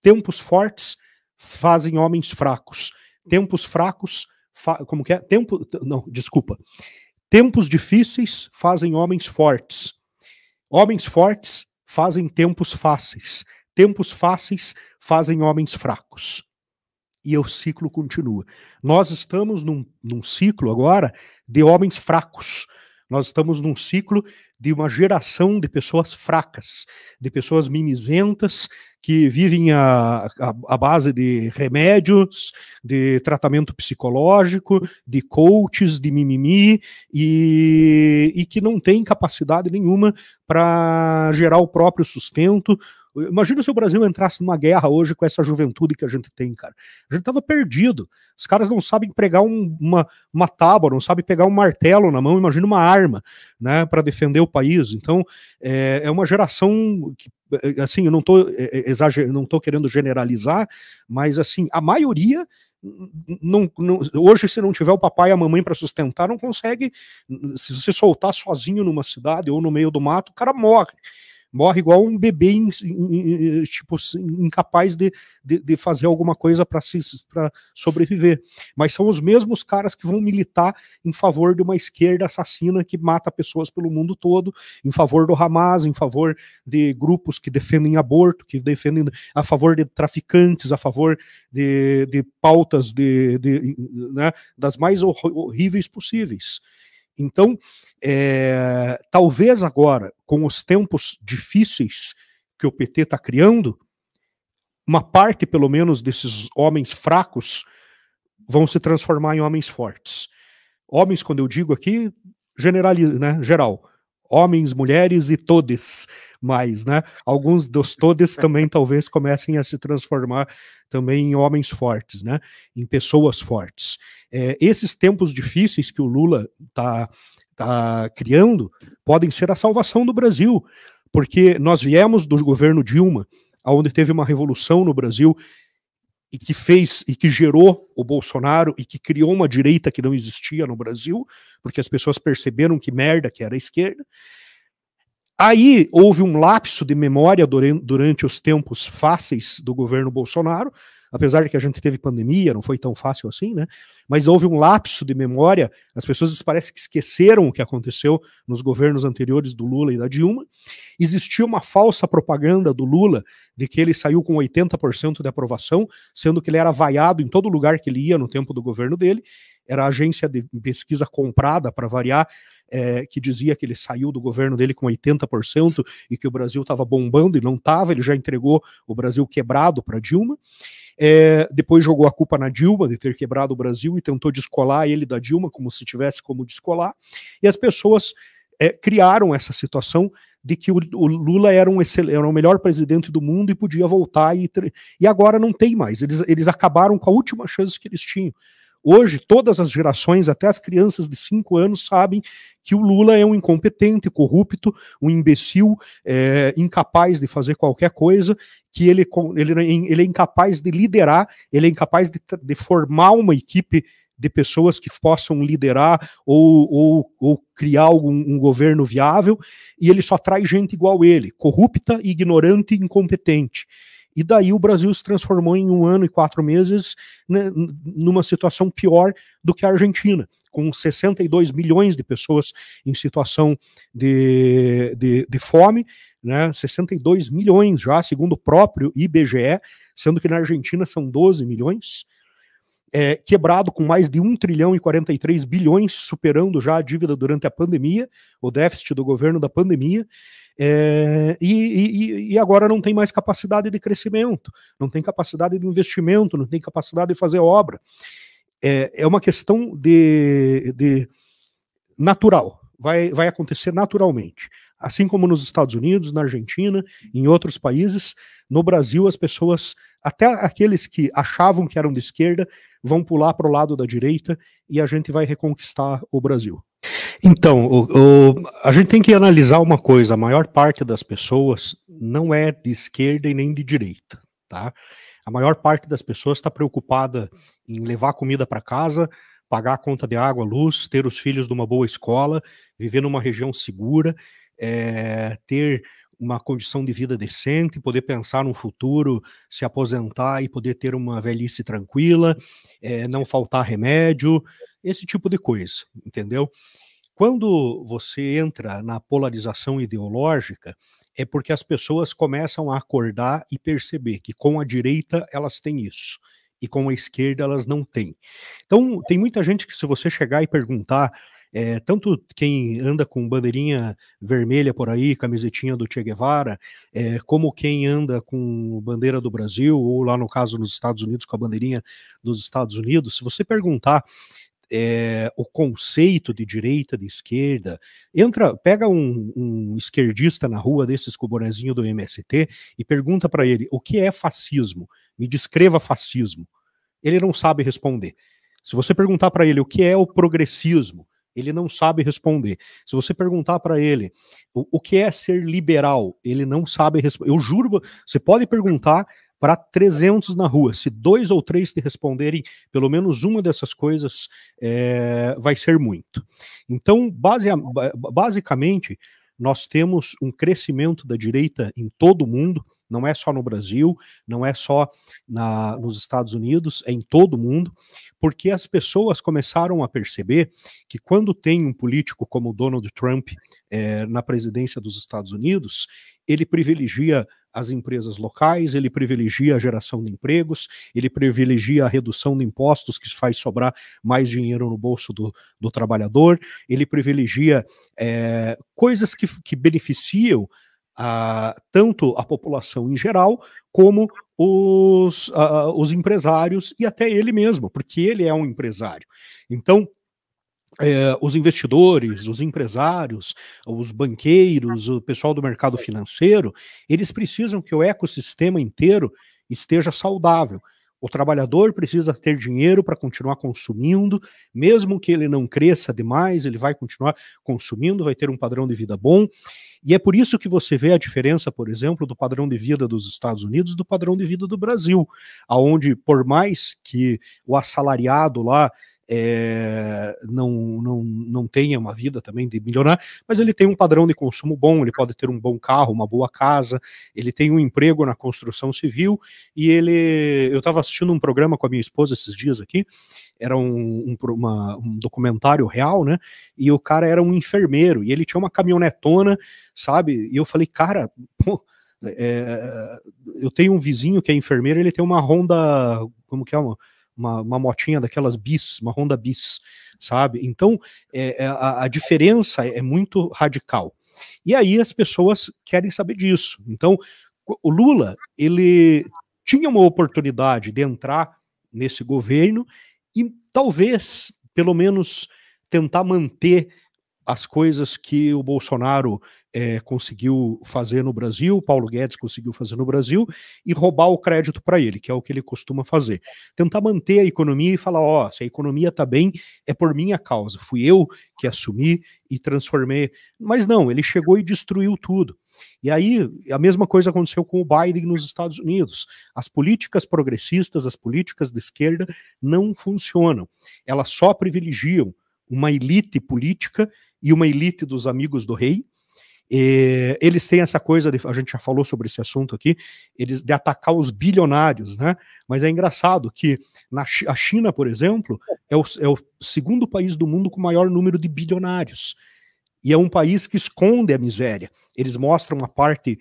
Tempos fortes fazem homens fracos. Tempos fracos, fa... como que é? Tempo, não, desculpa. Tempos difíceis fazem homens fortes. Homens fortes fazem tempos fáceis. Tempos fáceis fazem homens fracos. E o ciclo continua. Nós estamos num, num ciclo agora de homens fracos. Nós estamos num ciclo de uma geração de pessoas fracas, de pessoas mimizentas que vivem à a, a, a, base de remédios, de tratamento psicológico, de coaches, de mimimi e, e que não têm capacidade nenhuma para gerar o próprio sustento Imagina se o Brasil entrasse numa guerra hoje com essa juventude que a gente tem, cara. A gente tava perdido. Os caras não sabem pregar um, uma, uma tábua, não sabem pegar um martelo na mão, imagina uma arma, né, para defender o país. Então, é, é uma geração que é, assim, eu não tô é, é, exagerando, não tô querendo generalizar, mas assim, a maioria não, não, hoje, se não tiver o papai e a mamãe para sustentar, não consegue. Se você soltar sozinho numa cidade ou no meio do mato, o cara morre morre igual um bebê in, in, in, tipo incapaz de, de, de, fazer alguma coisa para sobreviver. Mas são os mesmos caras que vão militar em favor de uma esquerda assassina que mata pessoas pelo mundo todo, em favor do Hamas, em favor de grupos que defendem aborto, que defendem a favor de traficantes, a favor de, de pautas de, de né, das mais horríveis possíveis. Então, é, talvez agora, com os tempos difíceis que o PT está criando, uma parte, pelo menos, desses homens fracos vão se transformar em homens fortes. Homens, quando eu digo aqui, né, geral homens, mulheres e todes mais, né? Alguns dos todes também talvez comecem a se transformar também em homens fortes, né? Em pessoas fortes. É, esses tempos difíceis que o Lula está tá criando podem ser a salvação do Brasil, porque nós viemos do governo Dilma, onde teve uma revolução no Brasil e que fez e que gerou o Bolsonaro e que criou uma direita que não existia no Brasil, porque as pessoas perceberam que merda que era a esquerda. Aí houve um lapso de memória durante os tempos fáceis do governo Bolsonaro, apesar de que a gente teve pandemia, não foi tão fácil assim, né? Mas houve um lapso de memória, as pessoas parece que esqueceram o que aconteceu nos governos anteriores do Lula e da Dilma. Existiu uma falsa propaganda do Lula de que ele saiu com 80% de aprovação, sendo que ele era vaiado em todo lugar que ele ia no tempo do governo dele. Era agência de pesquisa comprada para variar, é, que dizia que ele saiu do governo dele com 80% e que o Brasil estava bombando e não estava, ele já entregou o Brasil quebrado para Dilma. É, depois jogou a culpa na Dilma de ter quebrado o Brasil e tentou descolar ele da Dilma, como se tivesse como descolar. E as pessoas é, criaram essa situação de que o, o Lula era, um era o melhor presidente do mundo e podia voltar. E, e agora não tem mais. Eles, eles acabaram com a última chance que eles tinham. Hoje, todas as gerações, até as crianças de 5 anos, sabem que o Lula é um incompetente, corrupto, um imbecil, é, incapaz de fazer qualquer coisa que ele, ele, é ele é incapaz de liderar, ele é incapaz de, de formar uma equipe de pessoas que possam liderar ou, ou, ou criar algum, um governo viável, e ele só traz gente igual ele, corrupta, ignorante e incompetente. E daí o Brasil se transformou em um ano e quatro meses né, numa situação pior do que a Argentina, com 62 milhões de pessoas em situação de, de, de fome né, 62 milhões já, segundo o próprio IBGE, sendo que na Argentina são 12 milhões, é, quebrado com mais de 1 trilhão e 43 bilhões, superando já a dívida durante a pandemia, o déficit do governo da pandemia, é, e, e, e, agora não tem mais capacidade de crescimento, não tem capacidade de investimento, não tem capacidade de fazer obra. É, é uma questão de, de natural, vai, vai acontecer naturalmente. Assim como nos Estados Unidos, na Argentina, em outros países, no Brasil as pessoas, até aqueles que achavam que eram de esquerda, vão pular para o lado da direita e a gente vai reconquistar o Brasil. Então, o, o, a gente tem que analisar uma coisa: a maior parte das pessoas não é de esquerda e nem de direita, tá? A maior parte das pessoas está preocupada em levar comida para casa, pagar a conta de água, luz, ter os filhos numa boa escola, viver numa região segura, é, ter uma condição de vida decente, poder pensar no futuro, se aposentar e poder ter uma velhice tranquila, é, não faltar remédio, esse tipo de coisa, entendeu? Quando você entra na polarização ideológica, é porque as pessoas começam a acordar e perceber que com a direita elas têm isso e com a esquerda elas não têm. Então, tem muita gente que, se você chegar e perguntar é, tanto quem anda com bandeirinha vermelha por aí, camisetinha do Che Guevara, é, como quem anda com bandeira do Brasil, ou lá no caso nos Estados Unidos, com a bandeirinha dos Estados Unidos, se você perguntar é, o conceito de direita, de esquerda. Entra, pega um, um esquerdista na rua desses com do MST e pergunta para ele o que é fascismo. Me descreva fascismo. Ele não sabe responder. Se você perguntar para ele o que é o progressismo, ele não sabe responder. Se você perguntar para ele o, o, que é ser liberal, ele não sabe responder. Eu juro, você pode perguntar para 300 na rua. Se dois ou três te responderem pelo menos uma dessas coisas, é, vai ser muito. Então, base, basicamente, nós temos um crescimento da direita em todo o mundo não é só no Brasil, não é só na, nos Estados Unidos, é em todo o mundo, porque as pessoas começaram a perceber que quando tem um político como Donald Trump é, na presidência dos Estados Unidos, ele privilegia as empresas locais, ele privilegia a geração de empregos, ele privilegia a redução de impostos, que faz sobrar mais dinheiro no bolso do, do trabalhador, ele privilegia é, coisas que, que beneficiam a, tanto a população em geral, como os, a, os empresários e até ele mesmo, porque ele é um empresário. Então, é, os investidores, os empresários, os banqueiros, o pessoal do mercado financeiro, eles precisam que o ecossistema inteiro esteja saudável. O trabalhador precisa ter dinheiro para continuar consumindo, mesmo que ele não cresça demais, ele vai continuar consumindo, vai ter um padrão de vida bom. E é por isso que você vê a diferença, por exemplo, do padrão de vida dos Estados Unidos do padrão de vida do Brasil, aonde por mais que o assalariado lá é, não, não, não tenha uma vida também de milionário, mas ele tem um padrão de consumo bom, ele pode ter um bom carro, uma boa casa, ele tem um emprego na construção civil e ele. Eu estava assistindo um programa com a minha esposa esses dias aqui, era um, um, uma, um documentário real, né? E o cara era um enfermeiro e ele tinha uma caminhonetona, sabe? E eu falei, cara, pô. É, eu tenho um vizinho que é enfermeiro, ele tem uma Honda, como que é uma? uma, uma motinha daquelas bis, uma Honda bis, sabe? Então, é, é, a, a diferença é muito radical. E aí as pessoas querem saber disso. Então, o Lula, ele tinha uma oportunidade de entrar nesse governo e talvez, pelo menos, tentar manter as coisas que o Bolsonaro é, conseguiu fazer no Brasil, Paulo Guedes conseguiu fazer no Brasil, e roubar o crédito para ele, que é o que ele costuma fazer. Tentar manter a economia e falar: ó, oh, se a economia está bem, é por minha causa, fui eu que assumi e transformei. Mas não, ele chegou e destruiu tudo. E aí, a mesma coisa aconteceu com o Biden nos Estados Unidos. As políticas progressistas, as políticas de esquerda, não funcionam. Elas só privilegiam uma elite política e uma elite dos amigos do rei, e eles têm essa coisa, de, a gente já falou sobre esse assunto aqui, eles de atacar os bilionários, né? Mas é engraçado que na, a China, por exemplo, é o, é o segundo país do mundo com maior número de bilionários. E é um país que esconde a miséria. Eles mostram uma parte,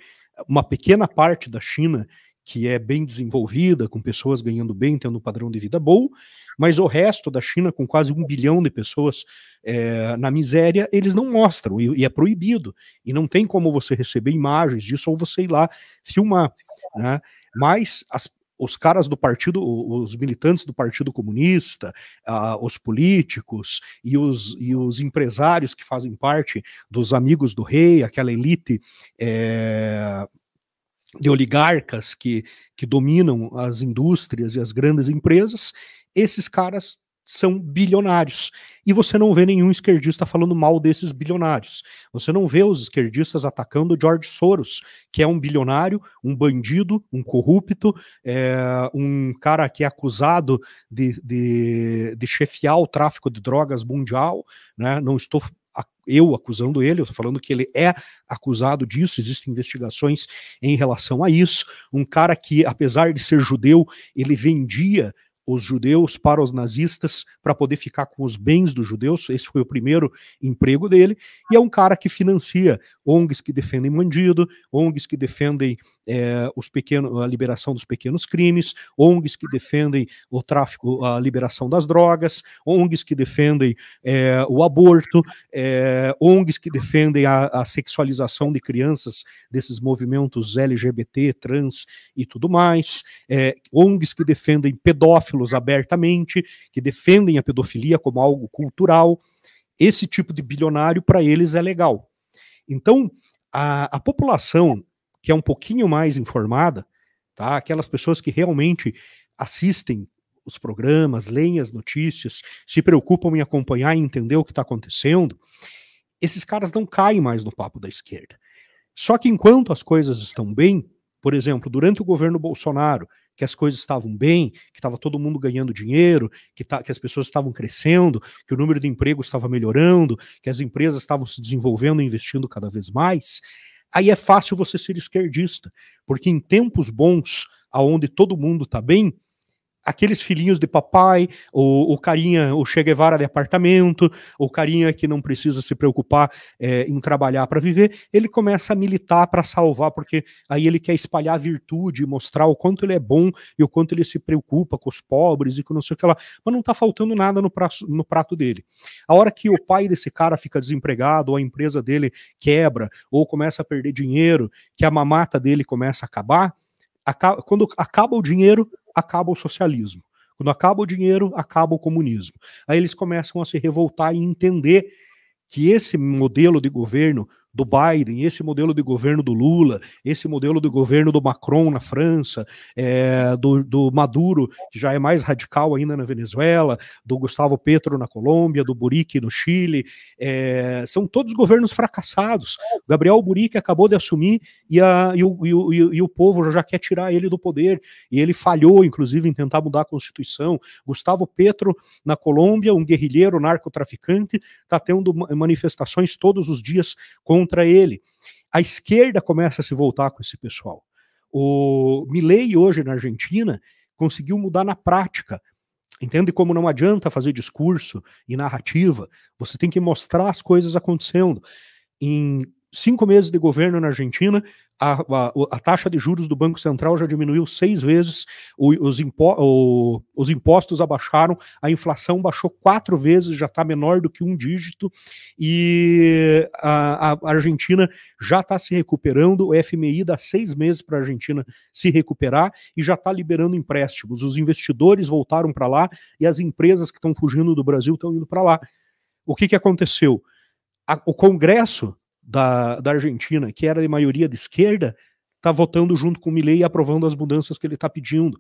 uma pequena parte da China que é bem desenvolvida, com pessoas ganhando bem, tendo um padrão de vida bom, mas o resto da China, com quase um bilhão de pessoas é, na miséria, eles não mostram, e, e, é proibido. E não tem como você receber imagens disso ou você ir lá filmar. Né? Mas as, os caras do partido, os militantes do Partido Comunista, uh, os políticos e os, e os empresários que fazem parte dos amigos do rei, aquela elite é, de oligarcas que, que dominam as indústrias e as grandes empresas, esses caras são bilionários. E você não vê nenhum esquerdista falando mal desses bilionários. Você não vê os esquerdistas atacando George Soros, que é um bilionário, um bandido, um corrupto, é, um cara que é acusado de, de, de chefiar o tráfico de drogas mundial. Né? Não estou eu acusando ele, eu estou falando que ele é acusado disso, existem investigações em relação a isso. Um cara que, apesar de ser judeu, ele vendia os judeus para os nazistas para poder ficar com os bens dos judeus. Esse foi o primeiro emprego dele. E é um cara que financia ONGs que defendem bandido, ONGs que defendem é, os pequeno a liberação dos pequenos crimes, ONGs que defendem o tráfico, a liberação das drogas, ONGs que defendem é, o aborto, é, ONGs que defendem a, a, sexualização de crianças desses movimentos LGBT, trans e tudo mais, ONGs que defendem pedófilos abertamente, que defendem a pedofilia como algo cultural. Esse tipo de bilionário para eles é legal. Então, a, a população que é um pouquinho mais informada, tá? Aquelas pessoas que realmente assistem os programas, leem as notícias, se preocupam em acompanhar e entender o que está acontecendo, esses caras não caem mais no papo da esquerda. Só que enquanto as coisas estão bem, por exemplo, durante o governo Bolsonaro, que as coisas estavam bem, que estava todo mundo ganhando dinheiro, que, tá, que as pessoas estavam crescendo, que o número de empregos estava melhorando, que as empresas estavam se desenvolvendo e investindo cada vez mais, Aí é fácil você ser esquerdista, porque em tempos bons, aonde todo mundo está bem, aqueles filhinhos de papai, o, o carinha, o Che Guevara de apartamento, o carinha que não precisa se preocupar é, em trabalhar para viver, ele começa a militar para salvar, porque aí ele quer espalhar a virtude, mostrar o quanto ele é bom e o quanto ele se preocupa com os pobres e com não sei o que lá, mas não está faltando nada no, praço, no prato dele. A hora que o pai desse cara fica desempregado, ou a empresa dele quebra, ou começa a perder dinheiro, que a mamata dele começa a acabar, quando acaba o dinheiro, acaba o socialismo. Quando acaba o dinheiro, acaba o comunismo. Aí eles começam a se revoltar e entender que esse modelo de governo do Biden, esse modelo de governo do Lula, esse modelo de governo do Macron na França, é, do, do Maduro, que já é mais radical ainda na Venezuela, do Gustavo Petro na Colômbia, do Buric no Chile, é, são todos governos fracassados. O Gabriel Buric acabou de assumir e, a, e, o, e, o, e o povo já quer tirar ele do poder. E ele falhou, inclusive, em tentar mudar a Constituição. Gustavo Petro na Colômbia, um guerrilheiro narcotraficante, está tendo manifestações todos os dias contra contra ele. A esquerda começa a se voltar com esse pessoal. O Milley hoje na Argentina conseguiu mudar na prática. Entende como não adianta fazer discurso e narrativa, você tem que mostrar as coisas acontecendo. Em cinco meses de governo na Argentina, a, a, a, taxa de juros do Banco Central já diminuiu seis vezes, o, os, impo, o, os, impostos abaixaram, a inflação baixou quatro vezes, já está menor do que um dígito, e a, a Argentina já está se recuperando, o FMI dá seis meses para a Argentina se recuperar e já está liberando empréstimos. Os investidores voltaram para lá e as empresas que estão fugindo do Brasil estão indo para lá. O que, que aconteceu? o Congresso da, da Argentina, que era de maioria de esquerda, está votando junto com o Milley e aprovando as mudanças que ele está pedindo.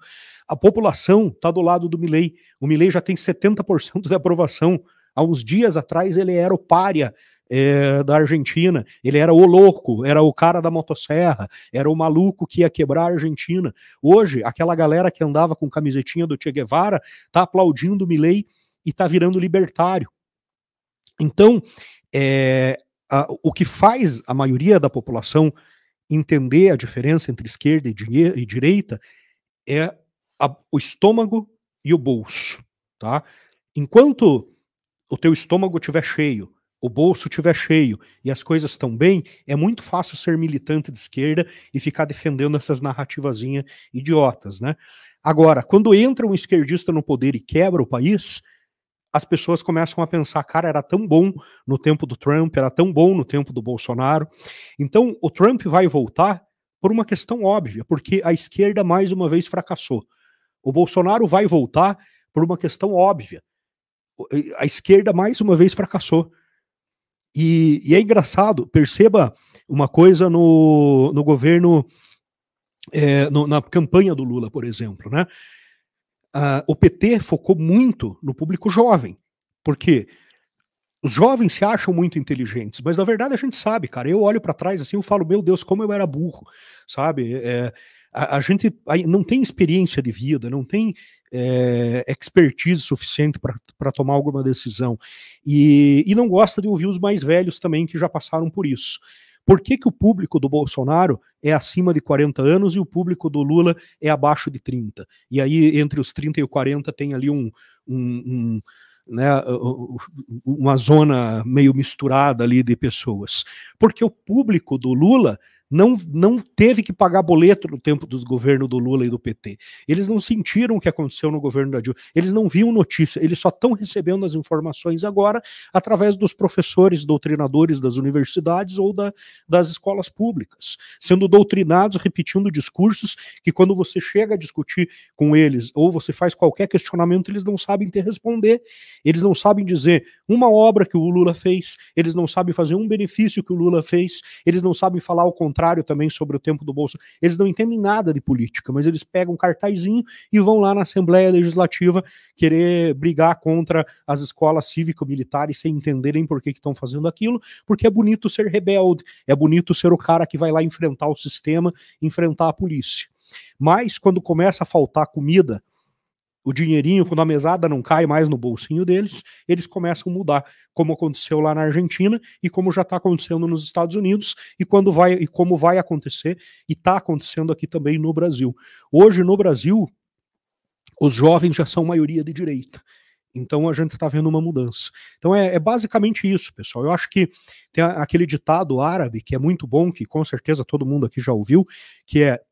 A população está do lado do Milley. O Milley já tem 70% de aprovação. Há uns dias atrás ele era o pária é, da Argentina, ele era o louco, era o cara da motosserra, era o maluco que ia quebrar a Argentina. Hoje, aquela galera que andava com camisetinha do Che Guevara está aplaudindo o Milley e está virando libertário. Então, é, uh, o que faz a maioria da população entender a diferença entre esquerda e, e direita é a, o estômago e o bolso, tá? Enquanto o teu estômago estiver cheio, o bolso estiver cheio e as coisas estão bem, é muito fácil ser militante de esquerda e ficar defendendo essas narrativazinhas idiotas, né? Agora, quando entra um esquerdista no poder e quebra o país, as pessoas começam a pensar, cara, era tão bom no tempo do Trump, era tão bom no tempo do Bolsonaro. Então, o Trump vai voltar por uma questão óbvia, porque a esquerda mais uma vez fracassou. O Bolsonaro vai voltar por uma questão óbvia. A esquerda mais uma vez fracassou. E, e é engraçado, perceba uma coisa no, no governo, é, no, na campanha do Lula, por exemplo, né? uh, o PT focou muito no público jovem, porque os jovens se acham muito inteligentes, mas na verdade a gente sabe, cara. Eu olho para trás assim, eu falo, meu Deus, como eu era burro, sabe? É, a, a, gente não tem experiência de vida, não tem é, expertise suficiente para tomar alguma decisão e, e não gosta de ouvir os mais velhos também que já passaram por isso. Por que, que o público do Bolsonaro é acima de 40 anos e o público do Lula é abaixo de 30? E aí, entre os 30 e os 40, tem ali um, um, um né, uma zona meio misturada ali de pessoas. Porque o público do Lula não, não teve que pagar boleto no tempo dos governos do Lula e do PT. Eles não sentiram o que aconteceu no governo da Dilma, eles não viam notícia, eles só estão recebendo as informações agora através dos professores, doutrinadores das universidades ou da, das escolas públicas, sendo doutrinados, repetindo discursos que quando você chega a discutir com eles ou você faz qualquer questionamento, eles não sabem te responder, eles não sabem dizer uma obra que o Lula fez, eles não sabem fazer um benefício que o Lula fez, eles não sabem falar o contrário contrário também sobre o tempo do bolso Eles não entendem nada de política, mas eles pegam um cartazinho e vão lá na Assembleia Legislativa querer brigar contra as escolas cívico-militares sem entenderem por que estão fazendo aquilo, porque é bonito ser rebelde, é bonito ser o cara que vai lá enfrentar o sistema, enfrentar a polícia. Mas quando começa a faltar comida, o dinheirinho quando a mesada não cai mais no bolsinho deles, eles começam a mudar, como aconteceu lá na Argentina e como já está acontecendo nos Estados Unidos e quando vai e como vai acontecer e está acontecendo aqui também no Brasil. Hoje no Brasil os jovens já são maioria de direita. Então a gente está vendo uma mudança. Então é, é, basicamente isso, pessoal. Eu acho que tem aquele ditado árabe que é muito bom, que com certeza todo mundo aqui já ouviu, que é